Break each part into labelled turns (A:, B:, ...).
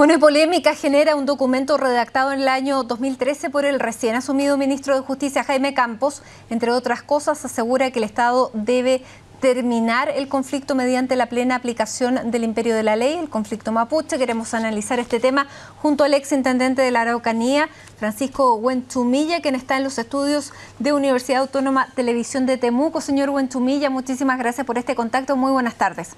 A: Una polémica genera un documento redactado en el año 2013 por el recién asumido ministro de Justicia Jaime Campos. Entre otras cosas, asegura que el Estado debe terminar el conflicto mediante la plena aplicación del imperio de la ley, el conflicto mapuche. Queremos analizar este tema junto al ex intendente de la Araucanía, Francisco Huenchumilla, quien está en los estudios de Universidad Autónoma Televisión de Temuco. Señor Huenchumilla, muchísimas gracias por este contacto. Muy buenas tardes.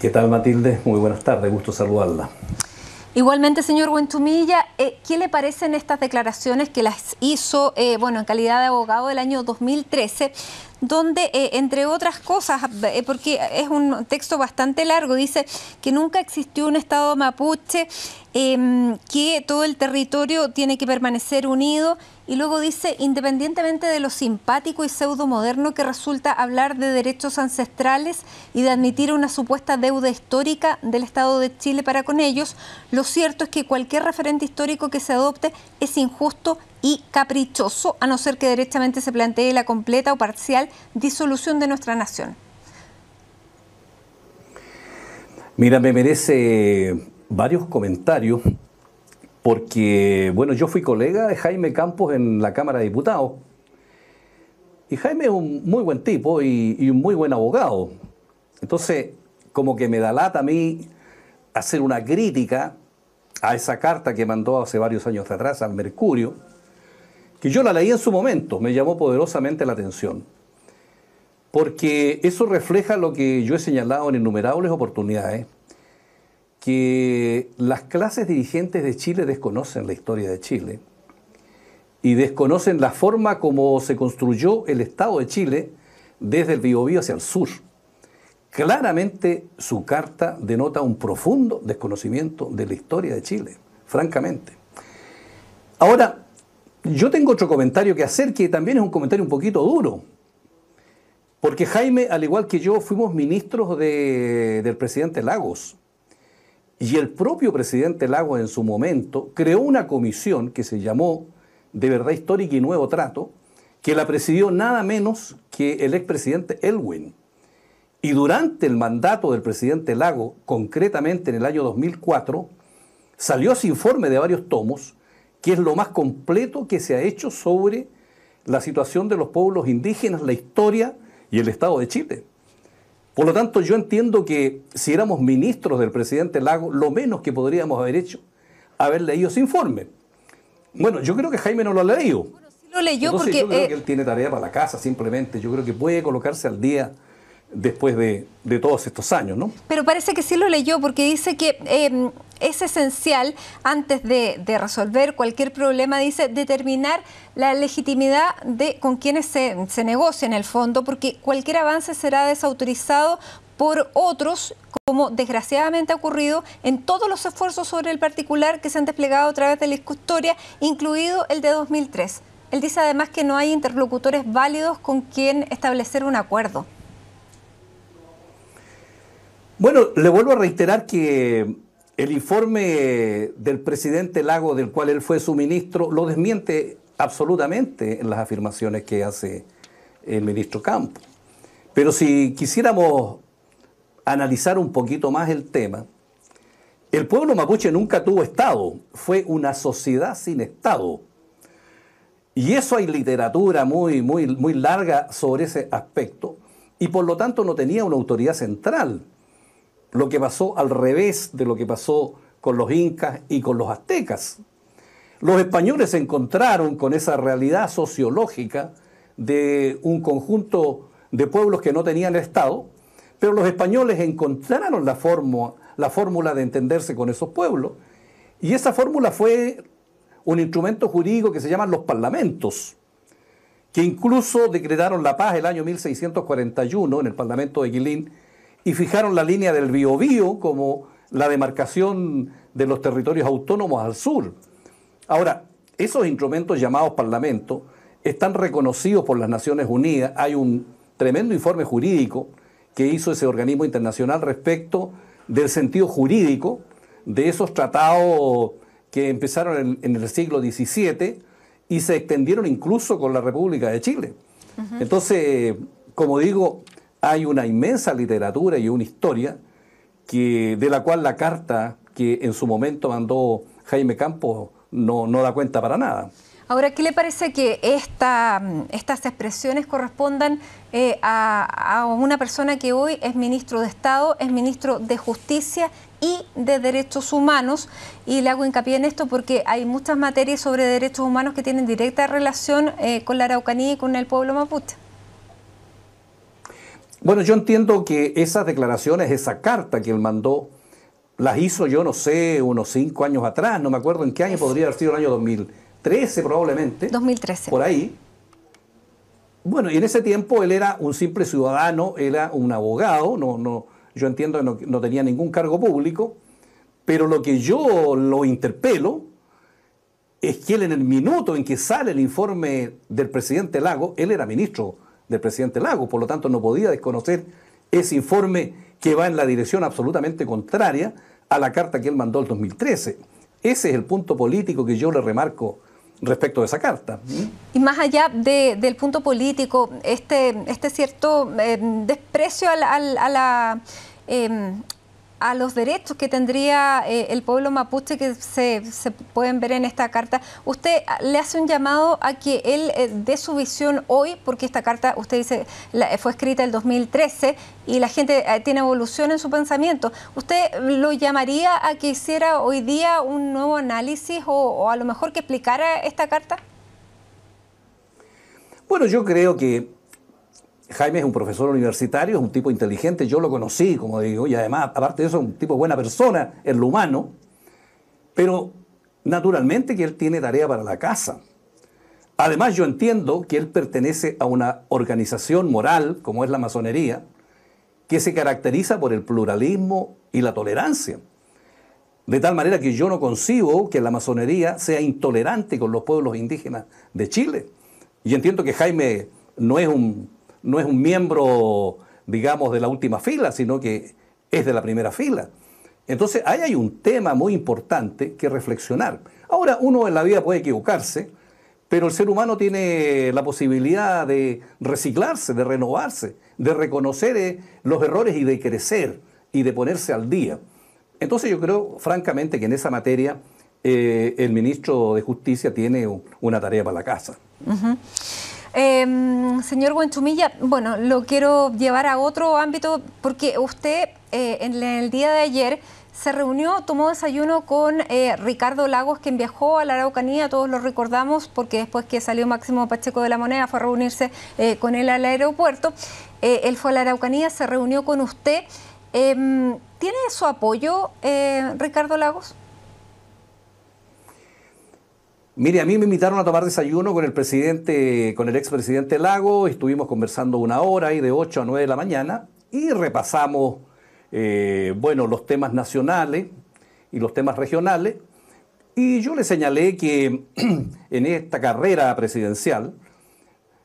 B: ¿Qué tal Matilde? Muy buenas tardes, gusto saludarla.
A: Igualmente, señor Buentumilla, eh, ¿qué le parecen estas declaraciones que las hizo, eh, bueno, en calidad de abogado del año 2013 donde, eh, entre otras cosas, eh, porque es un texto bastante largo, dice que nunca existió un Estado mapuche, em, que todo el territorio tiene que permanecer unido. Y luego dice, independientemente de lo simpático y pseudo moderno que resulta hablar de derechos ancestrales y de admitir una supuesta deuda histórica del Estado de Chile para con ellos, lo cierto es que cualquier referente histórico que se adopte es injusto y caprichoso, a no ser que derechamente se plantee la completa o parcial disolución de nuestra nación?
B: Mira, me merece varios comentarios porque, bueno, yo fui colega de Jaime Campos en la Cámara de Diputados. Y Jaime es un muy buen tipo y, un muy buen abogado. Entonces, como que me da lata a mí hacer una crítica a esa carta que mandó hace varios años atrás al Mercurio, que yo la leí en su momento, me llamó poderosamente la atención porque eso refleja lo que yo he señalado en innumerables oportunidades, que las clases dirigentes de Chile desconocen la historia de Chile y desconocen la forma como se construyó el Estado de Chile desde el Biobío hacia el sur. Claramente su carta denota un profundo desconocimiento de la historia de Chile, francamente. Ahora, yo tengo otro comentario que hacer que también es un comentario un poquito duro, porque Jaime, al igual que yo, fuimos ministros del presidente Lagos. Y el propio presidente Lagos en su momento creó una comisión que se llamó De Verdad Histórica y Nuevo Trato, que la presidió nada menos que el expresidente Elwin. Y durante el mandato del presidente Lagos, concretamente en el año 2004, salió ese informe de varios tomos, que es lo más completo que se ha hecho sobre la situación de los pueblos indígenas, la historia y el Estado de Chile. Por lo tanto, yo entiendo que si éramos ministros del presidente Lago, lo menos que podríamos haber hecho, haber leído ese informe. Bueno, yo creo que Jaime no lo ha leído.
A: sí lo leyó porque... Yo creo eh, que él
B: tiene tarea para la casa, simplemente. Yo creo que puede colocarse al día después de, todos estos años, ¿no?
A: Pero parece que sí lo leyó porque dice que eh, es esencial, antes de, resolver cualquier problema, dice, determinar la legitimidad de con quienes se, se negocia en el fondo, porque cualquier avance será desautorizado por otros, como desgraciadamente ha ocurrido en todos los esfuerzos sobre el particular que se han desplegado a través de la historia, incluido el de 2003. Él dice además que no hay interlocutores válidos con quien establecer un acuerdo.
B: Bueno, le vuelvo a reiterar que el informe del presidente Lago, del cual él fue su ministro, lo desmiente absolutamente en las afirmaciones que hace el ministro Campo. Pero si quisiéramos analizar un poquito más el tema, el pueblo mapuche nunca tuvo Estado, fue una sociedad sin Estado. Y eso hay literatura muy, muy, muy larga sobre ese aspecto, y por lo tanto no tenía una autoridad central lo que pasó al revés de lo que pasó con los incas y con los aztecas. Los españoles se encontraron con esa realidad sociológica de un conjunto de pueblos que no tenían Estado, pero los españoles encontraron la, forma, la fórmula de entenderse con esos pueblos, y esa fórmula fue un instrumento jurídico que se llaman los parlamentos, que incluso decretaron la paz el año 1641 en el Parlamento de Guilín, y fijaron la línea del Biobío como la demarcación de los territorios autónomos al sur. Ahora, esos instrumentos llamados parlamento están reconocidos por las Naciones Unidas. Hay un tremendo informe jurídico que hizo ese organismo internacional respecto del sentido jurídico de esos tratados que empezaron en, el siglo XVII y se extendieron incluso con la República de Chile. Entonces, como digo, hay una inmensa literatura y una historia que, de la cual la carta que en su momento mandó Jaime Campos no, da cuenta para nada.
A: Ahora, ¿qué le parece que esta, estas expresiones correspondan eh, a, una persona que hoy es ministro de Estado, es ministro de Justicia y de Derechos Humanos? Y le hago hincapié en esto porque hay muchas materias sobre derechos humanos que tienen directa relación eh, con la Araucanía y con el pueblo mapuche.
B: Bueno, yo entiendo que esas declaraciones, esa carta que él mandó, las hizo yo no sé, unos cinco años atrás, no me acuerdo en qué año, podría haber sido el año 2013 probablemente. 2013. Por ahí. Bueno, y en ese tiempo él era un simple ciudadano, era un abogado, no, no, yo entiendo que no, no tenía ningún cargo público, pero lo que yo lo interpelo es que él en el minuto en que sale el informe del presidente Lago, él era ministro del presidente Lago. Por lo tanto, no podía desconocer ese informe que va en la dirección absolutamente contraria a la carta que él mandó el 2013. Ese es el punto político que yo le remarco respecto de esa carta.
A: Y más allá del punto político, este, este cierto eh, desprecio a la... Em, a los derechos que tendría eh, el pueblo mapuche que se, pueden ver en esta carta. Usted ah, le hace un llamado a que él eh, dé su visión hoy, porque esta carta, usted dice, eh, fue escrita el 2013 y la gente tiene evolución en su pensamiento. ¿Usted lo llamaría a que hiciera hoy día un nuevo análisis o a lo mejor que explicara esta carta?
B: Bueno, yo creo que Jaime es un profesor universitario, es un tipo inteligente, yo lo conocí, como digo, y además, aparte de eso, es un tipo buena persona, en lo humano, pero naturalmente que él tiene tarea para la casa. Además, yo entiendo que él pertenece a una organización moral, como es la masonería, que se caracteriza por el pluralismo y la tolerancia. De tal manera que yo no concibo que la masonería sea intolerante con los pueblos indígenas de Chile. Y entiendo que Jaime no es un no es un miembro, digamos, de la última fila, sino que es de la primera fila. Entonces, ahí hay un tema muy importante que reflexionar. Ahora, uno en la vida puede equivocarse, pero el ser humano tiene la posibilidad de reciclarse, de renovarse, de reconocer eh, los errores y de crecer y de ponerse al día. Entonces yo creo, francamente, que en esa materia eh, el ministro de Justicia tiene una tarea para la casa.
A: Eh, señor Buenchumilla, bueno, lo quiero llevar a otro ámbito porque usted eh, en el día de ayer se reunió, tomó desayuno con eh, Ricardo Lagos, quien viajó a la Araucanía, todos lo recordamos, porque después que salió Máximo Pacheco de la Moneda fue a reunirse eh, con él al aeropuerto. él fue a la Araucanía, se reunió con usted. Em, ¿Tiene su apoyo, Ricardo Lagos?
B: Mire, a mí me invitaron a tomar desayuno con el presidente, con el expresidente Lago, estuvimos conversando una hora y de 8 a 9 de la mañana y repasamos, eh, bueno, los temas nacionales y los temas regionales. Y yo le señalé que en esta carrera presidencial,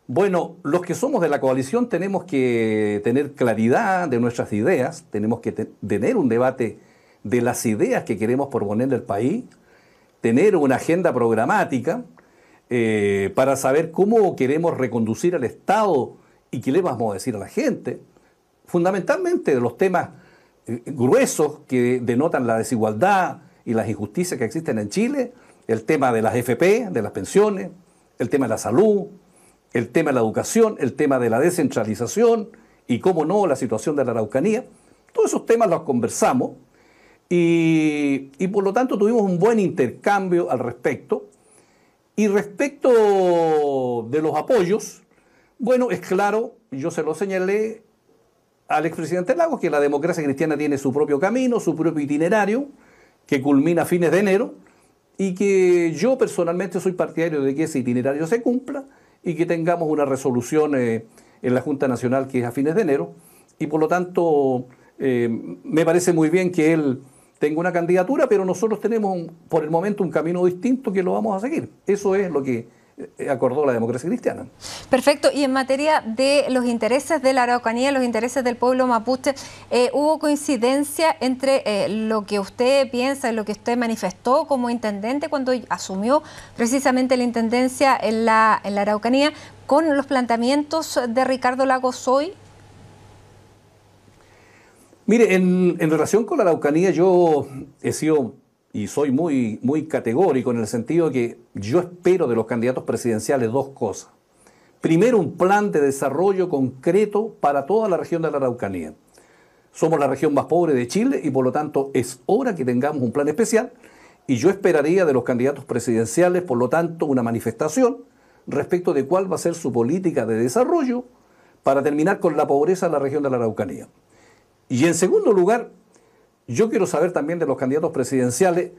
B: bueno, los que somos de la coalición tenemos que tener claridad de nuestras ideas, tenemos que tener un debate de las ideas que queremos proponer al país, tener una agenda programática eh, para saber cómo queremos reconducir al Estado y qué le vamos a decir a la gente, fundamentalmente de los temas eh, gruesos que denotan la desigualdad y las injusticias que existen en Chile, el tema de las FP, de las pensiones, el tema de la salud, el tema de la educación, el tema de la descentralización y, cómo no, la situación de la Araucanía. Todos esos temas los conversamos y, por lo tanto tuvimos un buen intercambio al respecto. Y respecto de los apoyos, bueno, es claro, yo se lo señalé al expresidente Lagos que la democracia cristiana tiene su propio camino, su propio itinerario, que culmina a fines de enero, y que yo personalmente soy partidario de que ese itinerario se cumpla y que tengamos una resolución eh, en la Junta Nacional que es a fines de enero. Y por lo tanto, eh, me parece muy bien que él tengo una candidatura, pero nosotros tenemos por el momento un camino distinto que lo vamos a seguir. Eso es lo que eh, acordó la democracia cristiana.
A: Perfecto, y en materia de los intereses de la Araucanía, los intereses del pueblo mapuche, eh, ¿hubo coincidencia entre eh, lo que usted piensa y lo que usted manifestó como intendente cuando asumió precisamente la intendencia en la, en la Araucanía con los planteamientos de Ricardo Lagos hoy?
B: Mire, en, relación con la Araucanía, yo he sido y soy muy, muy categórico en el sentido que yo espero de los candidatos presidenciales dos cosas. Primero, un plan de desarrollo concreto para toda la región de la Araucanía. Somos la región más pobre de Chile y por lo tanto es hora que tengamos un plan especial y yo esperaría de los candidatos presidenciales, por lo tanto, una manifestación respecto de cuál va a ser su política de desarrollo para terminar con la pobreza en la región de la Araucanía. Y en segundo lugar, yo quiero saber también de los candidatos presidenciales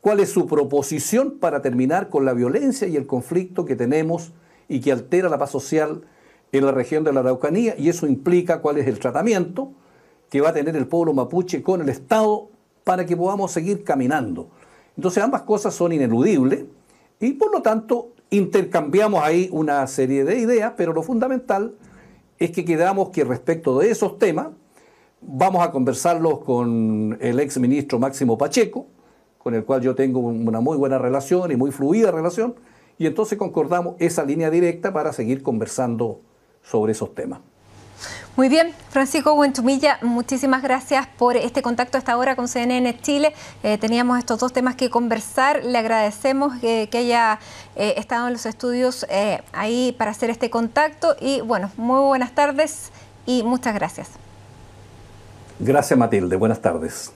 B: cuál es su proposición para terminar con la violencia y el conflicto que tenemos y que altera la paz social en la región de la Araucanía y eso implica cuál es el tratamiento que va a tener el pueblo mapuche con el Estado para que podamos seguir caminando. Entonces ambas cosas son ineludibles y por lo tanto intercambiamos ahí una serie de ideas, pero lo fundamental es que quedamos que respecto de esos temas Vamos a conversarlos con el ex ministro Máximo Pacheco, con el cual yo tengo una muy buena relación y muy fluida relación, y entonces concordamos esa línea directa para seguir conversando sobre esos temas.
A: Muy bien, Francisco Buentumilla, muchísimas gracias por este contacto hasta ahora con CNN Chile. Eh, teníamos estos dos temas que conversar. Le agradecemos eh, que haya eh, estado en los estudios ahí para hacer este contacto. Y bueno, muy buenas tardes y muchas gracias.
B: Gracias Matilde, buenas tardes.